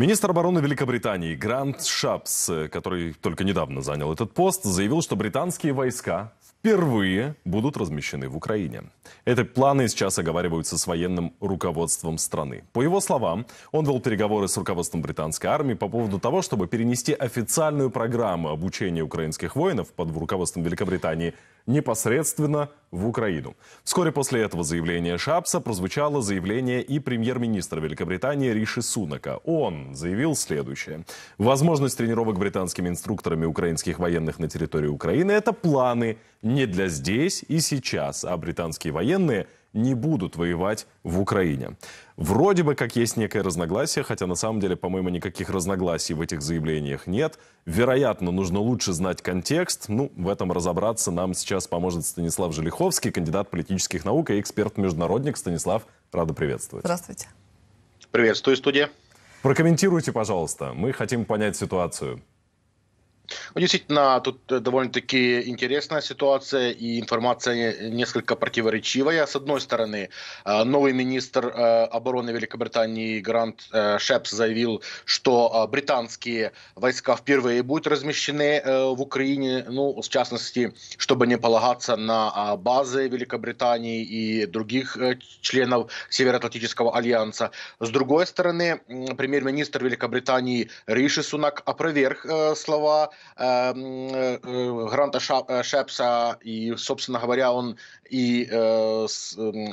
Министр обороны Великобритании Грант Шапс, который только недавно занял этот пост, заявил, что британские войска впервые будут размещены в Украине. Эти планы сейчас оговариваются с военным руководством страны. По его словам, он вел переговоры с руководством британской армии по поводу того, чтобы перенести официальную программу обучения украинских воинов под руководством Великобритании непосредственно в Украину. Вскоре после этого заявления Шапса прозвучало заявление и премьер-министра Великобритании Риши Сунака. Он заявил следующее. Возможность тренировок британскими инструкторами украинских военных на территории Украины – это планы не для здесь и сейчас, а британские военные – не будут воевать в Украине. Вроде бы как есть некое разногласие, хотя на самом деле, по-моему, никаких разногласий в этих заявлениях нет. Вероятно, нужно лучше знать контекст. Ну, в этом разобраться нам сейчас поможет Станислав Желиховский, кандидат политических наук и эксперт-международник. Станислав, рада приветствовать. Здравствуйте. Приветствую, студия. Прокомментируйте, пожалуйста. Мы хотим понять ситуацию. Ну, действительно, тут э, довольно-таки интересная ситуация и информация несколько противоречивая. С одной стороны, э, новый министр э, обороны Великобритании Грант Шепс заявил, что британские войска впервые будут размещены в Украине, ну, в частности, чтобы не полагаться на базы Великобритании и других членов Североатлантического альянса. С другой стороны, премьер-министр Великобритании Риши Сунак опроверг слова Гранта Шепса, и, собственно говоря, он и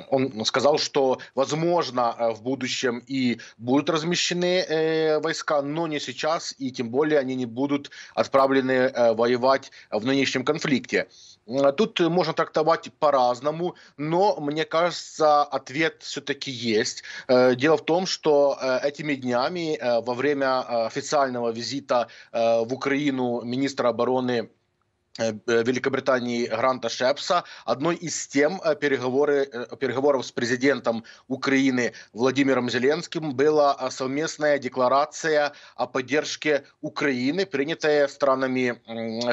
он сказал, что, возможно, в будущем и будут размещены войска, но не сейчас, и тем более они не будут отправлены воевать в нынешнем конфликте. Э, тут э, можно трактовать по-разному, но мне кажется, ответ все-таки есть. Э, дело в том, что этими днями во время официального визита в Украину министра обороны Великобритании Гранта Шепса. Одной из тем переговоры, переговоров с президентом Украины Владимиром Зеленским была а, совместная декларация о поддержке Украины, принятая странами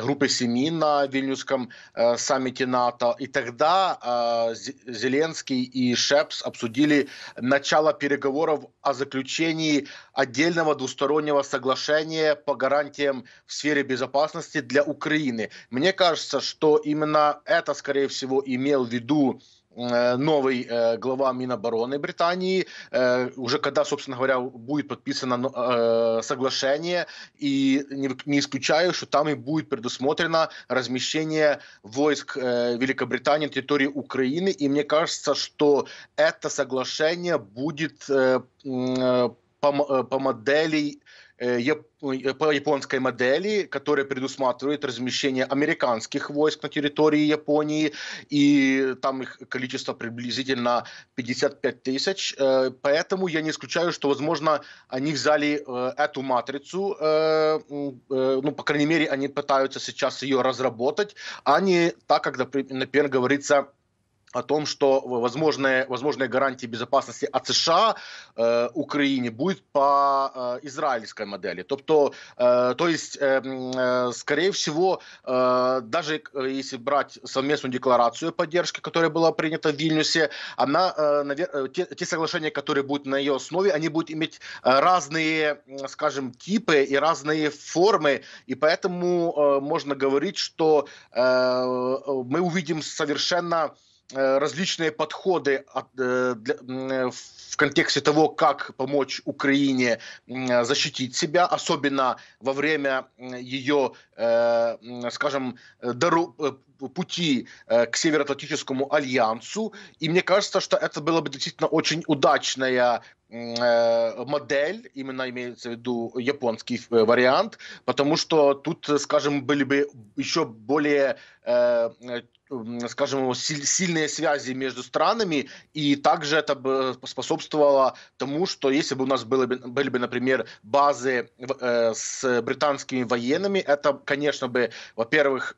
группы семи на Вильнюсском э, саммите НАТО. И тогда а, Зеленский и Шепс обсудили начало переговоров о заключении отдельного двустороннего соглашения по гарантиям в сфере безопасности для Украины – мне кажется, что именно это, скорее всего, имел в виду э, новый э, глава Минобороны Британии, э, уже когда, собственно говоря, будет подписано э, соглашение, и не, не исключаю, что там и будет предусмотрено размещение войск э, Великобритании на территории Украины, и мне кажется, что это соглашение будет э, по, по модели Э, э, по японской модели, которая предусматривает размещение американских войск на территории Японии, и там их количество приблизительно 55 тысяч. Э, поэтому я не исключаю, что, возможно, они взяли эту матрицу, ну, по крайней мере, они пытаются сейчас ее разработать, а не так, как, например, говорится, о том, что возможная, возможная гарантия безопасности от США э, Україні будет по э, израильской модели. Тобто, э, то есть, э, э, скорее всего, э, даже э, если брать совместную декларацию поддержки, которая была принята в Вильнюсе, она, э, навер... Э, те, те соглашения, которые будут на ее основе, они будут иметь э, разные, скажем, типы и разные формы, и поэтому э, можно говорить, что э, мы увидим совершенно Э, различные подходы от, э, для, э, в контексте того, как помочь Украине защитить себя, особенно во время ее, скажем, дорог, пути к Североатлантическому альянсу. И мне кажется, что это было бы действительно очень удачная модель, именно имеется в виду японский вариант, потому что тут, скажем, были бы еще более скажем, сильные связи между странами, и также это бы способствовало тому, что если бы у нас были бы, были бы, например, базы э, с британскими военными, это, конечно, бы, во-первых,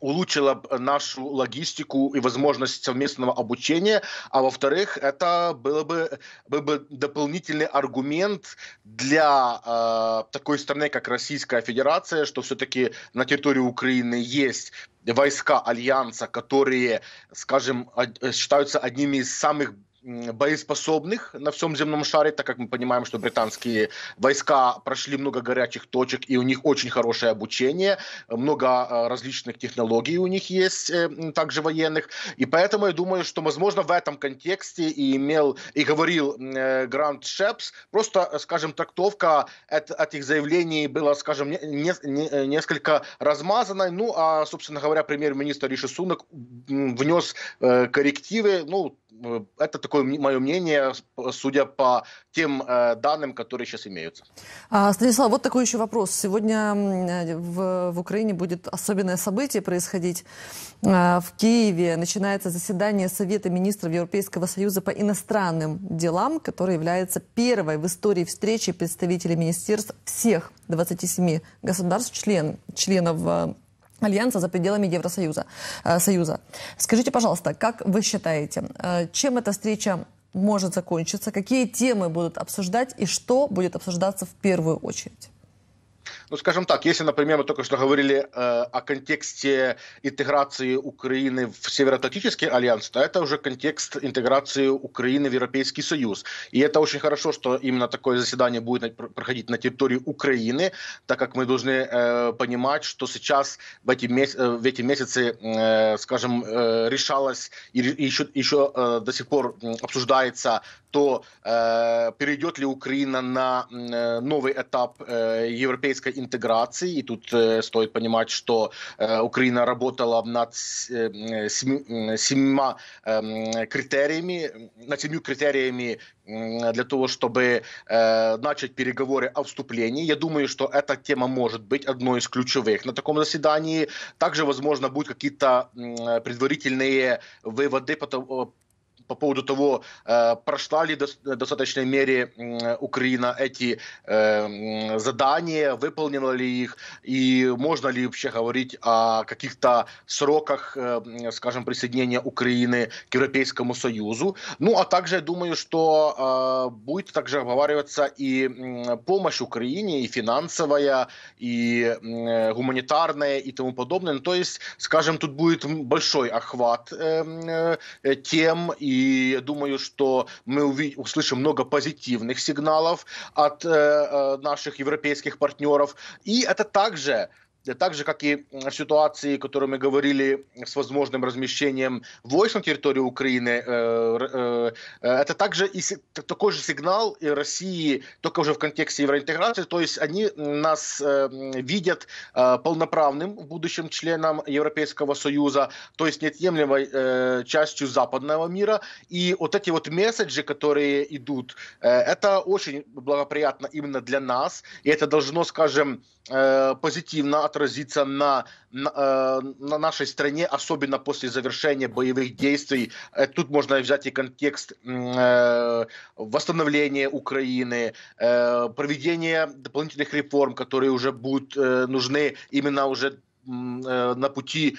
улучшила нашу логистику и возможность совместного обучения, а во-вторых, это было бы, был бы дополнительный аргумент для э, такой страны, как Российская Федерация, что все-таки на территории Украины есть войска Альянса, которые, скажем, считаются одними из самых боеспособных на всем земном шаре, так как мы понимаем, что британские войска прошли много горячих точек, и у них очень хорошее обучение, много а, различных технологий у них есть, э, также военных. И поэтому я думаю, что, возможно, в этом контексте и имел, и говорил э, Грант Шепс, просто, э, скажем, трактовка от, от их заявлений была, скажем, не, не, несколько размазанной. Ну, а, собственно говоря, премьер-министр Риши Сунок внес коррективы, ну, Э, это такое мое мнение, судя по тем э, данным, которые сейчас имеются. А, Станислав, вот такой еще вопрос. Сегодня э, в, в Украине будет особенное событие происходить. В Киеве начинается заседание Совета министров Европейского Союза по иностранным делам, которое является первой в истории встречи представителей министерств всех 27 государств, член, членов Альянса за пределами Евросоюза. Э, Союза. Скажите, пожалуйста, как вы считаете, э, чем эта встреча может закончиться, какие темы будут обсуждать и что будет обсуждаться в первую очередь? ну, скажем так, если, например, мы только что говорили э, о контексте интеграции Украины в Североатлантический альянс, то это уже контекст интеграции Украины в Европейский Союз. И это очень хорошо, что именно такое заседание будет проходить на территории Украины, так как мы должны э, понимать, что сейчас в эти, меся- э, в эти месяцы, э, скажем, э, решалось и, и еще, еще э, до сих пор обсуждается то, э, перейдет ли Украина на э, новый этап э, европейской интеграции. И тут э, стоит понимать, что э, Украина работала над э, семью э, критериями, над семью критериями для того, чтобы э, начать переговоры о вступлении. Я думаю, что эта тема может быть одной из ключевых на таком заседании. Также, возможно, будут какие-то э, предварительные выводы по, по поводу того, э, прошла ли в э, достаточной мере Украина эти э, задания, выполнила ли их, и можно ли вообще говорить о каких-то сроках, скажем, присоединения Украины к Европейскому Союзу. Ну, а также, я думаю, что будет также обговариваться и помощь Украине, и финансовая, и гуманитарная, и тому подобное. Ну, то есть, скажем, тут будет большой охват тем и и я думаю, что мы услышим много позитивных сигналов от э, э, наших европейских партнеров. И это также так же, как и в ситуации, о которой мы говорили с возможным размещением войск на территории Украины, э, э, э, это также и такой же сигнал России, только уже в контексте евроинтеграции, то есть они нас видят полноправным будущим членом Европейского Союза, то есть неотъемлемой частью западного мира, и вот эти вот месседжи, которые идут, это очень благоприятно именно для нас, и это должно, скажем, позитивно отразится на, на, э, на нашей стране, особенно после завершения боевых действий. Э, тут можно взять и контекст э, восстановления Украины, э, проведения дополнительных реформ, которые уже будут нужны именно уже на пути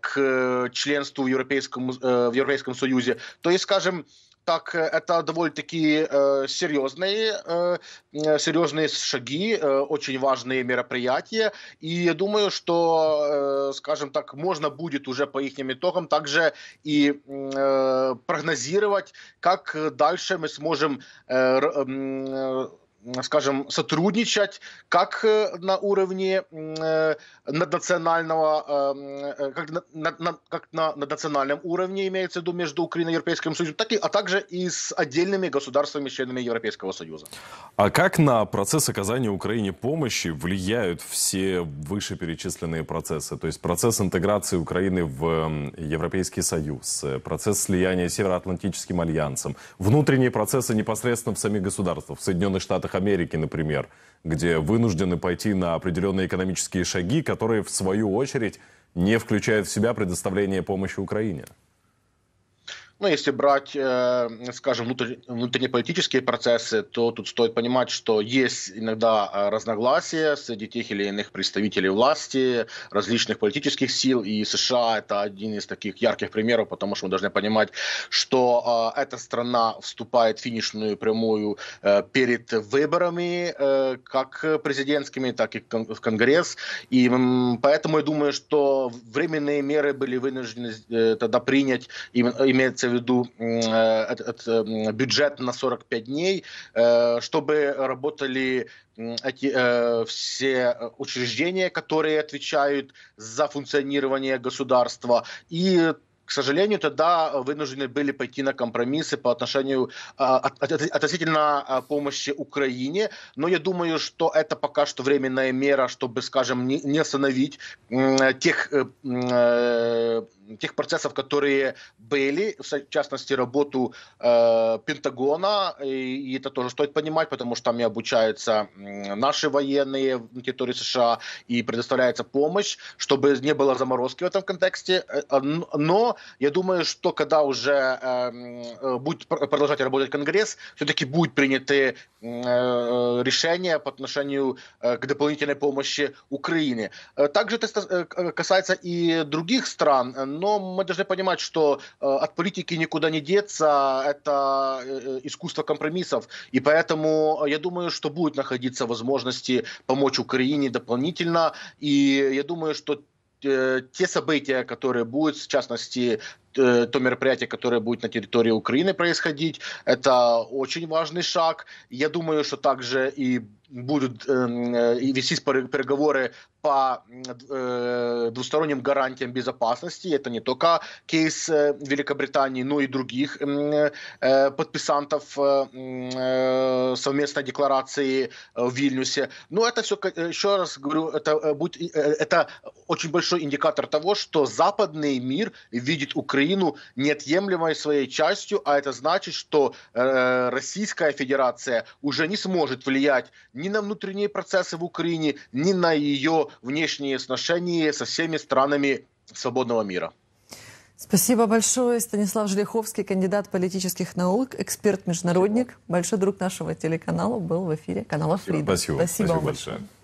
к членству в Европейском, в Европейском Союзе. То есть, скажем, так э, это довольно-таки э, серьезные, э, э серьезные шаги, э, очень важные мероприятия. И я думаю, что, э, скажем так, можно будет уже по их итогам также и э, прогнозировать, как дальше мы сможем э, э, скажем, сотрудничать как э, на уровне э, наднационального, э, как на, на, как на национальном уровне, имеется в виду между Украиной и Европейским Союзом, так и, а также и с отдельными государствами, членами Европейского Союза. А как на процесс оказания Украине помощи влияют все вышеперечисленные процессы? То есть процесс интеграции Украины в Европейский Союз, процесс слияния с Североатлантическим альянсом, внутренние процессы непосредственно в самих государствах, в Соединенных Штатах странах Америки, например, где вынуждены пойти на определенные экономические шаги, которые, в свою очередь, не включают в себя предоставление помощи Украине. Ну, если брать, э, скажем, внутреннеполитические процессы, то тут стоит понимать, что есть иногда э, разногласия среди тех или иных представителей власти, различных политических сил, и США это один из таких ярких примеров, потому что мы должны понимать, что э, эта страна вступает в финишную прямую перед выборами, как президентскими, так и в Конгресс, и поэтому я думаю, что временные меры были вынуждены тогда принять, имеется в в виду э, этот э, бюджет на 45 дней, э, чтобы работали эти, э, все учреждения, которые отвечают за функционирование государства. И к сожалению, тогда вынуждены были пойти на компромиссы по отношению а, относительно а, помощи Украине. Но я думаю, что это пока что временная мера, чтобы, скажем, не остановить тех тех процессов, которые были, в частности, работу э, Пентагона, и, и это тоже стоит понимать, потому что там и обучаются наши военные на территории США, и предоставляется помощь, чтобы не было заморозки в этом контексте. Э, э, но я думаю, что когда уже э, э будет продолжать работать Конгресс, все-таки будут приняты э, решения по отношению э, к дополнительной помощи Украине. Также это касается и других стран, но мы должны понимать, что э, от политики никуда не деться, это э, искусство компромиссов, и поэтому э, я думаю, что будет находиться возможности помочь Украине дополнительно, и я думаю, что те события, которые будут, в частности, то мероприятие, которое будет на территории Украины происходить, это очень важный шаг. Я думаю, что также и будут эм, э, вестись переговоры по э, двусторонним гарантиям безопасности. Это не только кейс э, Великобритании, но и других эм, э, подписантов э, э совместной декларации э, в Вильнюсе. Но это все, э, еще раз говорю, это, будь, это очень большой индикатор того, что западный мир видит Украину неотъемлемой своей частью, а это значит, что э, Российская Федерация уже не сможет влиять ни на внутренние процессы в Украине, ни на ее внешние отношения со всеми странами свободного мира. Спасибо большое, Станислав Желеховский, кандидат политических наук, эксперт-международник, большой друг нашего телеканала, был в эфире канала Фрида. Спасибо, спасибо, спасибо большое.